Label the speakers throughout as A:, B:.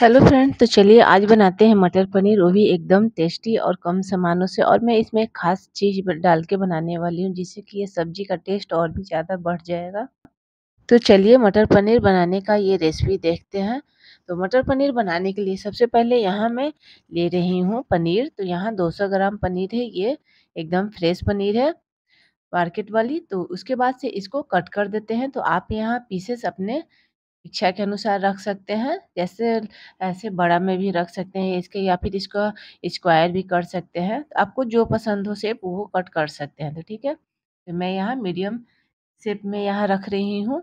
A: hello friends तो चलिए आज बनाते हैं मटर पनीर वो भी एकदम टेस्टी और कम सामानों से और मैं इसमें खास चीज़ डाल के बनाने वाली हूँ जिससे कि ये सब्जी का टेस्ट और भी ज़्यादा बढ़ जाएगा तो चलिए मटर पनीर बनाने का ये रेसिपी देखते हैं तो मटर पनीर बनाने के लिए सबसे पहले यहाँ मैं ले रही हूँ पनीर तो यहाँ दो ग्राम पनीर है ये एकदम फ्रेश पनीर है मार्केट वाली तो उसके बाद से इसको कट कर देते हैं तो आप यहाँ पीसेस अपने इच्छा के अनुसार रख सकते हैं जैसे ऐसे बड़ा में भी रख सकते हैं इसके या फिर इसको स्क्वायर भी कर सकते हैं तो आपको जो पसंद हो शेप वो कट कर सकते हैं तो ठीक है तो मैं यहाँ मीडियम शेप में यहाँ रख रही हूँ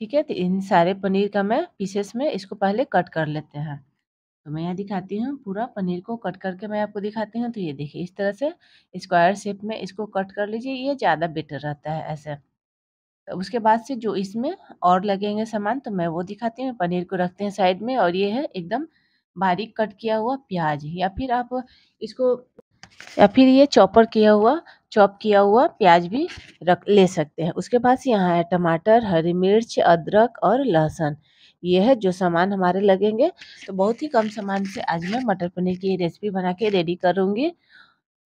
A: ठीक है तो इन सारे पनीर का मैं पीसेस में इसको पहले कट कर लेते हैं तो मैं यहाँ दिखाती हूँ पूरा पनीर को कट करके मैं आपको दिखाती हूँ तो ये देखिए इस तरह से स्क्वायर शेप में इसको कट कर लीजिए ये ज़्यादा बेटर रहता है ऐसे उसके बाद से जो इसमें और लगेंगे सामान तो मैं वो दिखाती हूँ पनीर को रखते हैं साइड में और ये है एकदम बारीक कट किया हुआ प्याज या फिर आप इसको या फिर ये चॉपर किया हुआ चॉप किया हुआ प्याज भी रख ले सकते हैं उसके बाद यहाँ है टमाटर हरी मिर्च अदरक और लहसुन ये है जो सामान हमारे लगेंगे तो बहुत ही कम सामान से आज मैं मटर पनीर की रेसिपी बना के रेडी करूँगी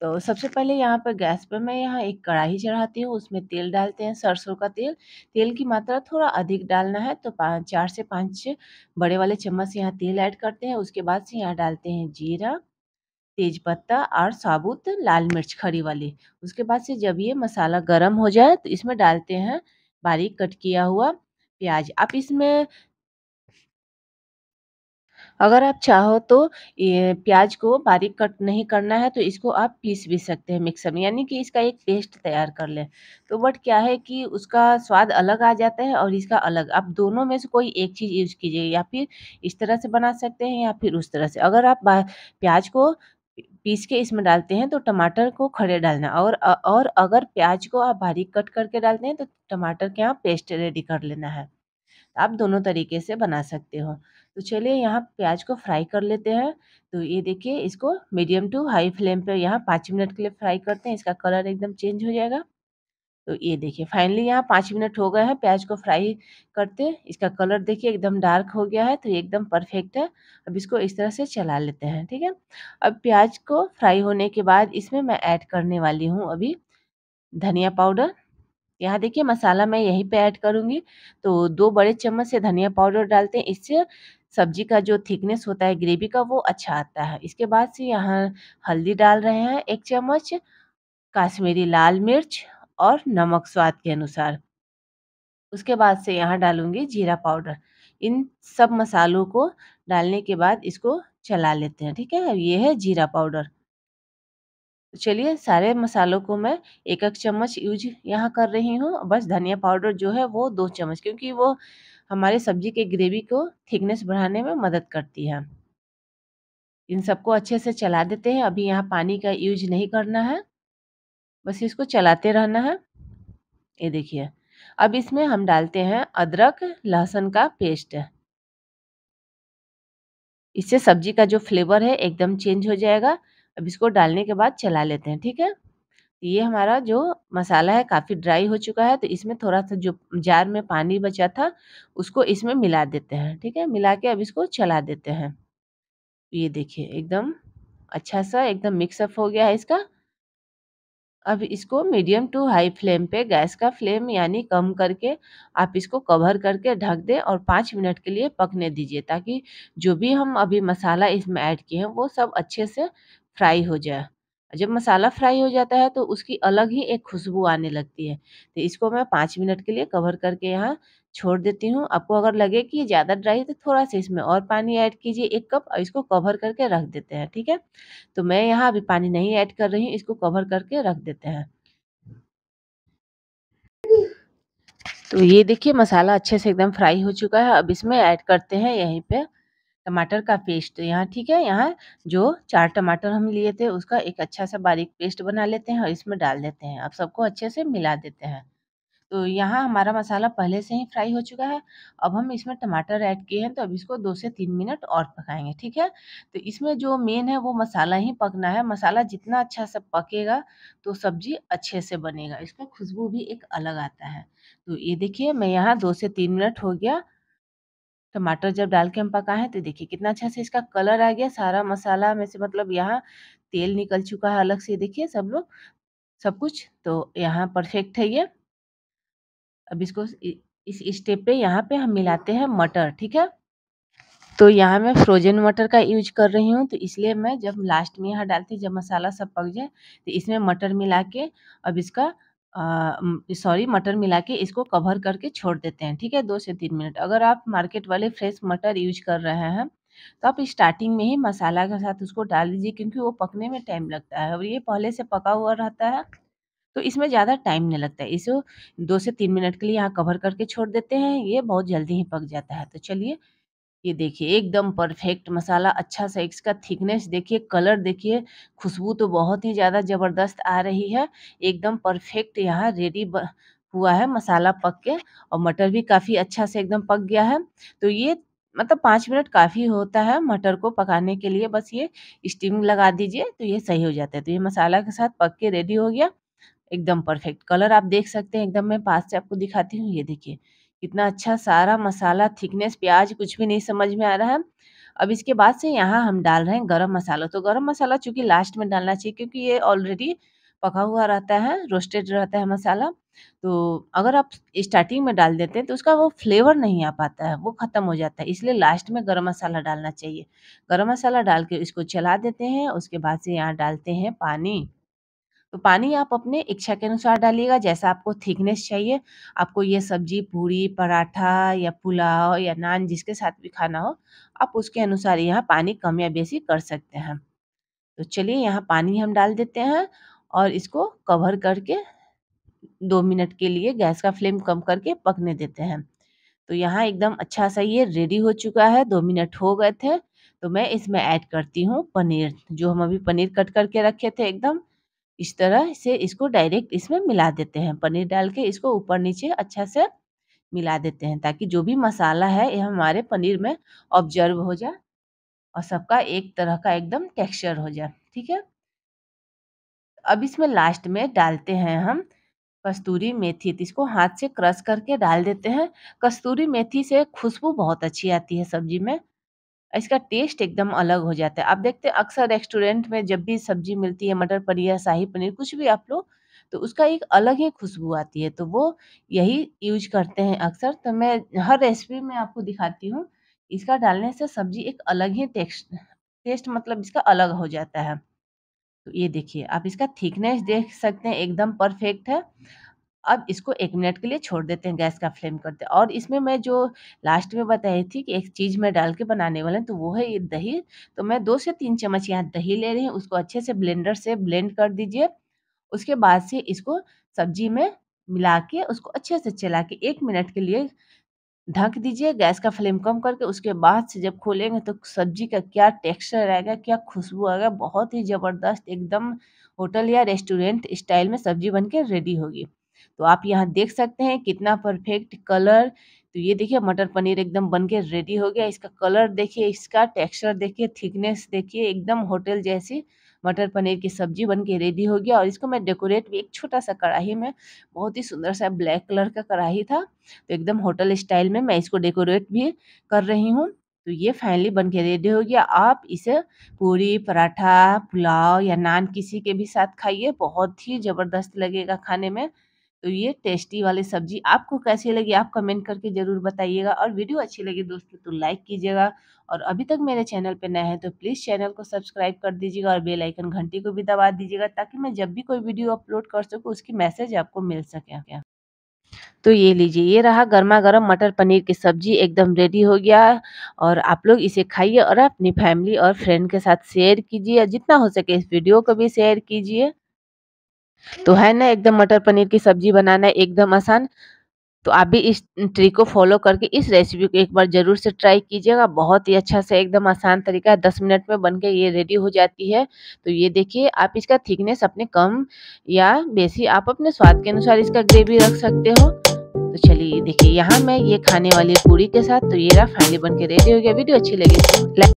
A: तो सबसे पहले यहाँ पर गैस पर मैं यहाँ एक कढ़ाई चढ़ाती हूँ उसमें तेल डालते हैं सरसों का तेल तेल की मात्रा थोड़ा अधिक डालना है तो पाँच चार से पाँच बड़े वाले चम्मच यहाँ तेल ऐड करते हैं उसके बाद से यहाँ डालते हैं जीरा तेज पत्ता और साबुत लाल मिर्च खड़ी वाली उसके बाद से जब ये मसाला गर्म हो जाए तो इसमें डालते हैं बारीक कट किया हुआ प्याज आप इसमें अगर आप चाहो तो प्याज को बारीक कट नहीं करना है तो इसको आप पीस भी सकते हैं मिक्सर में यानी कि इसका एक पेस्ट तैयार कर लें तो बट क्या है कि उसका स्वाद अलग आ जाता है और इसका अलग आप दोनों में से कोई एक चीज़ यूज़ कीजिए या फिर इस तरह से बना सकते हैं या फिर उस तरह से अगर आप प्याज को पीस के इसमें डालते हैं तो टमाटर को खड़े डालना और और अगर प्याज को आप बारीक कट करके डालते हैं तो टमाटर के यहाँ पेस्ट रेडी कर लेना है आप दोनों तरीके से बना सकते हो तो चलिए यहाँ प्याज को फ्राई कर लेते हैं तो ये देखिए इसको मीडियम टू हाई फ्लेम पर यहाँ पाँच मिनट के लिए फ्राई करते हैं इसका कलर एकदम चेंज हो जाएगा तो ये देखिए फाइनली यहाँ पाँच मिनट हो गए हैं प्याज को फ्राई करते इसका कलर देखिए एकदम डार्क हो गया है तो ये एकदम परफेक्ट है अब इसको इस तरह से चला लेते हैं ठीक है अब प्याज को फ्राई होने के बाद इसमें मैं ऐड करने वाली हूँ अभी धनिया पाउडर यहाँ देखिए मसाला मैं यहीं पे ऐड करूँगी तो दो बड़े चम्मच से धनिया पाउडर डालते हैं इससे सब्जी का जो थिकनेस होता है ग्रेवी का वो अच्छा आता है इसके बाद से यहाँ हल्दी डाल रहे हैं एक चम्मच काश्मीरी लाल मिर्च और नमक स्वाद के अनुसार उसके बाद से यहाँ डालूंगी जीरा पाउडर इन सब मसालों को डालने के बाद इसको चला लेते हैं ठीक है ये है जीरा पाउडर तो चलिए सारे मसालों को मैं एक एक चम्मच यूज यहाँ कर रही हूँ बस धनिया पाउडर जो है वो दो चम्मच क्योंकि वो हमारे सब्जी के ग्रेवी को थिकनेस बढ़ाने में मदद करती है इन सबको अच्छे से चला देते हैं अभी यहाँ पानी का यूज नहीं करना है बस इसको चलाते रहना है ये देखिए अब इसमें हम डालते हैं अदरक लहसुन का पेस्ट इससे सब्जी का जो फ्लेवर है एकदम चेंज हो जाएगा अब इसको डालने के बाद चला लेते हैं ठीक है ये हमारा जो मसाला है काफ़ी ड्राई हो चुका है तो इसमें थोड़ा सा जो जार में पानी बचा था उसको इसमें मिला देते हैं ठीक है मिला के अब इसको चला देते हैं ये देखिए एकदम अच्छा सा एकदम मिक्सअप हो गया है इसका अब इसको मीडियम टू हाई फ्लेम पे गैस का फ्लेम यानी कम करके आप इसको कवर करके ढक दें और पाँच मिनट के लिए पकने दीजिए ताकि जो भी हम अभी मसाला इसमें ऐड किए हैं वो सब अच्छे से फ्राई हो जाए जब मसाला फ्राई हो जाता है तो उसकी अलग ही एक खुशबू आने लगती है तो इसको मैं पाँच मिनट के लिए कवर करके यहाँ छोड़ देती हूँ आपको अगर लगे कि ये ज़्यादा ड्राई है तो थोड़ा सा इसमें और पानी ऐड कीजिए एक कप और इसको कवर करके रख देते हैं ठीक है तो मैं यहाँ अभी पानी नहीं ऐड कर रही हूँ इसको कवर करके रख देते हैं तो ये देखिए मसाला अच्छे से एकदम फ्राई हो चुका है अब इसमें ऐड करते हैं यहीं पे टमाटर का पेस्ट यहाँ ठीक है यहाँ जो चार टमाटर हम लिए थे उसका एक अच्छा सा बारीक पेस्ट बना लेते हैं और इसमें डाल देते हैं अब सबको अच्छे से मिला देते हैं तो यहाँ हमारा मसाला पहले से ही फ्राई हो चुका है अब हम इसमें टमाटर ऐड किए हैं तो अब इसको दो से तीन मिनट और पकाएंगे ठीक है तो इसमें जो मेन है वो मसाला ही पकना है मसाला जितना अच्छा से पकेगा तो सब्जी अच्छे से बनेगा इसका खुशबू भी एक अलग आता है तो ये देखिए मैं यहाँ दो से तीन मिनट हो गया टमाटर जब डाल के हम है तो देखिए कितना अच्छा से इसका कलर आ गया सारा मसाला में से मतलब यहाँ तेल निकल चुका है अलग से देखिए सब लोग सब कुछ तो यहाँ परफेक्ट है ये अब इसको इस स्टेप पे यहाँ पे हम मिलाते हैं मटर ठीक है तो यहाँ मैं फ्रोजन मटर का यूज कर रही हूँ तो इसलिए मैं जब लास्ट में यहाँ डालती जब मसाला सब पक जाए तो इसमें मटर मिला के अब इसका सॉरी मटर मिला के इसको कवर करके छोड़ देते हैं ठीक है दो से तीन मिनट अगर आप मार्केट वाले फ्रेश मटर यूज कर रहे हैं तो आप स्टार्टिंग में ही मसाला के साथ उसको डाल दीजिए क्योंकि वो पकने में टाइम लगता है और ये पहले से पका हुआ रहता है तो इसमें ज़्यादा टाइम नहीं लगता है इसे दो से तीन मिनट के लिए यहाँ कवर करके छोड़ देते हैं ये बहुत जल्दी ही पक जाता है तो चलिए ये देखिए एकदम परफेक्ट मसाला अच्छा सा इसका थिकनेस देखिए कलर देखिए खुशबू तो बहुत ही ज़्यादा ज़बरदस्त आ रही है एकदम परफेक्ट यहाँ रेडी हुआ है मसाला पक के और मटर भी काफ़ी अच्छा से एकदम पक गया है तो ये मतलब पाँच मिनट काफ़ी होता है मटर को पकाने के लिए बस ये स्टीमिंग लगा दीजिए तो ये सही हो जाता है तो ये मसाला के साथ पक के रेडी हो गया एकदम परफेक्ट कलर आप देख सकते हैं एकदम मैं पास से आपको दिखाती हूँ ये देखिए कितना अच्छा सारा मसाला थिकनेस प्याज कुछ भी नहीं समझ में आ रहा है अब इसके बाद से यहाँ हम डाल रहे हैं गरम मसाला तो गरम मसाला चूँकि लास्ट में डालना चाहिए क्योंकि ये ऑलरेडी पका हुआ रहता है रोस्टेड रहता है मसाला तो अगर आप स्टार्टिंग में डाल देते हैं तो उसका वो फ्लेवर नहीं आ पाता है वो ख़त्म हो जाता है इसलिए लास्ट में गरम मसाला डालना चाहिए गरम मसाला डाल के इसको चला देते हैं उसके बाद से यहाँ डालते हैं पानी तो पानी आप अपने इच्छा के अनुसार डालिएगा जैसा आपको थिकनेस चाहिए आपको ये सब्जी पूरी पराठा या पुलाव या नान जिसके साथ भी खाना हो आप उसके अनुसार यहाँ पानी कम या बेसी कर सकते हैं तो चलिए यहाँ पानी हम डाल देते हैं और इसको कवर करके दो मिनट के लिए गैस का फ्लेम कम करके पकने देते हैं तो यहाँ एकदम अच्छा सा ये रेडी हो चुका है दो मिनट हो गए थे तो मैं इसमें ऐड करती हूँ पनीर जो हम अभी पनीर कट करके रखे थे एकदम इस तरह से इसको डायरेक्ट इसमें मिला देते हैं पनीर डाल के इसको ऊपर नीचे अच्छा से मिला देते हैं ताकि जो भी मसाला है ये हमारे पनीर में ऑब्जर्व हो जाए और सबका एक तरह का एकदम टेक्सचर हो जाए ठीक है अब इसमें लास्ट में डालते हैं हम कस्तूरी मेथी तो इसको हाथ से क्रश करके डाल देते हैं कस्तूरी मेथी से खुशबू बहुत अच्छी आती है सब्जी में इसका टेस्ट एकदम अलग हो जाता है आप देखते हैं अक्सर रेस्टोरेंट में जब भी सब्जी मिलती है मटर पनीर या शाही पनीर कुछ भी आप लोग तो उसका एक अलग ही खुशबू आती है तो वो यही यूज करते हैं अक्सर तो मैं हर रेसिपी में आपको दिखाती हूँ इसका डालने से सब्जी एक अलग ही टेस्ट टेस्ट मतलब इसका अलग हो जाता है तो ये देखिए आप इसका थिकनेस देख सकते हैं एकदम परफेक्ट है अब इसको एक मिनट के लिए छोड़ देते हैं गैस का फ्लेम करते हैं और इसमें मैं जो लास्ट में बताई थी कि एक चीज़ मैं डाल के बनाने वाला हूँ तो वो है ये दही तो मैं दो से तीन चम्मच यहाँ दही ले रही हूँ उसको अच्छे से ब्लेंडर से ब्लेंड कर दीजिए उसके बाद से इसको सब्जी में मिला के उसको अच्छे से चला के एक मिनट के लिए ढक दीजिए गैस का फ्लेम कम करके उसके बाद से जब खोलेंगे तो सब्जी का क्या टेक्सचर आएगा क्या खुशबू आएगा बहुत ही ज़बरदस्त एकदम होटल या रेस्टोरेंट स्टाइल में सब्जी बन के रेडी होगी तो आप यहाँ देख सकते हैं कितना परफेक्ट कलर तो ये देखिए मटर पनीर एकदम बन के रेडी हो गया इसका कलर देखिए इसका टेक्सचर देखिए थिकनेस देखिए एकदम होटल जैसी मटर पनीर की सब्जी बन के रेडी हो गया और इसको मैं डेकोरेट भी एक छोटा सा कढ़ाई में बहुत ही सुंदर सा ब्लैक कलर का कढ़ाई था तो एकदम होटल स्टाइल में मैं इसको डेकोरेट भी कर रही हूँ तो ये फाइनली बन के रेडी हो गया आप इसे पूरी पराठा पुलाव या नान किसी के भी साथ खाइए बहुत ही ज़बरदस्त लगेगा खाने में तो ये टेस्टी वाली सब्जी आपको कैसी लगी आप कमेंट करके ज़रूर बताइएगा और वीडियो अच्छी लगी दोस्तों तो लाइक कीजिएगा और अभी तक मेरे चैनल पर नए हैं तो प्लीज़ चैनल को सब्सक्राइब कर दीजिएगा और बेल आइकन घंटी को भी दबा दीजिएगा ताकि मैं जब भी कोई वीडियो अपलोड कर सकूँ उसकी मैसेज आपको मिल सके क्या तो ये लीजिए ये रहा गर्मा गर्म मटर पनीर की सब्जी एकदम रेडी हो गया और आप लोग इसे खाइए और अपनी फैमिली और फ्रेंड के साथ शेयर कीजिए जितना हो सके इस वीडियो को भी शेयर कीजिए तो है ना एकदम मटर पनीर की सब्जी बनाना एकदम आसान तो आप भी इस ट्रिक को फॉलो करके इस रेसिपी को एक बार ज़रूर से ट्राई कीजिएगा बहुत ही अच्छा से एकदम आसान तरीका है दस मिनट में बनके ये रेडी हो जाती है तो ये देखिए आप इसका थिकनेस अपने कम या बेसी आप अपने स्वाद के अनुसार इसका ग्रेवी रख सकते हो तो चलिए देखिए यहाँ मैं ये खाने वाली पूरी के साथ तो ये रहा फाइनली बन के रेडी हो गया वीडियो अच्छी लगी तो